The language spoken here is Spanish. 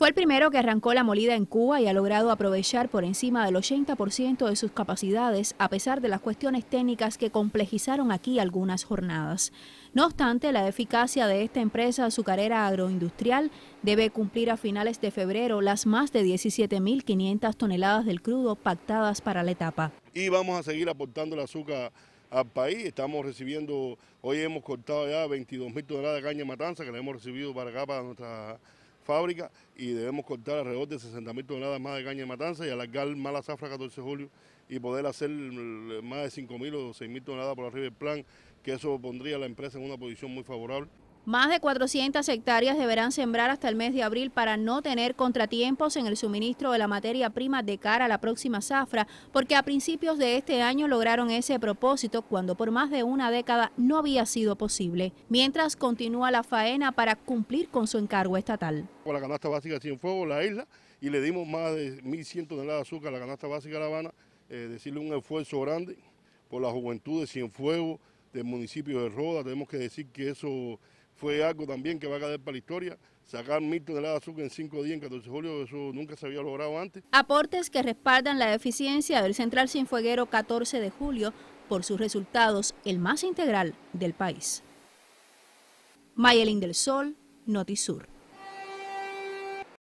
Fue el primero que arrancó la molida en Cuba y ha logrado aprovechar por encima del 80% de sus capacidades a pesar de las cuestiones técnicas que complejizaron aquí algunas jornadas. No obstante, la eficacia de esta empresa azucarera agroindustrial debe cumplir a finales de febrero las más de 17.500 toneladas del crudo pactadas para la etapa. Y vamos a seguir aportando el azúcar al país. Estamos recibiendo, hoy hemos cortado ya 22.000 toneladas de caña matanza que la hemos recibido para acá, para nuestra fábrica y debemos cortar alrededor de 60 mil toneladas más de caña de matanza y alargar más la zafra 14 de julio y poder hacer eh, más de 5 mil o 6 mil toneladas por arriba del plan, que eso pondría a la empresa en una posición muy favorable. Más de 400 hectáreas deberán sembrar hasta el mes de abril para no tener contratiempos en el suministro de la materia prima de cara a la próxima zafra, porque a principios de este año lograron ese propósito cuando por más de una década no había sido posible, mientras continúa la faena para cumplir con su encargo estatal. Con la canasta básica sin fuego, la isla, y le dimos más de 1.100 toneladas de azúcar a la canasta básica de La Habana, eh, decirle un esfuerzo grande por la juventud de Cienfuegos, del municipio de Roda, tenemos que decir que eso fue algo también que va a caer para la historia. Sacar mil toneladas de azúcar en cinco días en 14 de julio, eso nunca se había logrado antes. Aportes que respaldan la eficiencia del Central Sinfueguero 14 de julio por sus resultados, el más integral del país. Mayelin del Sol, Notisur.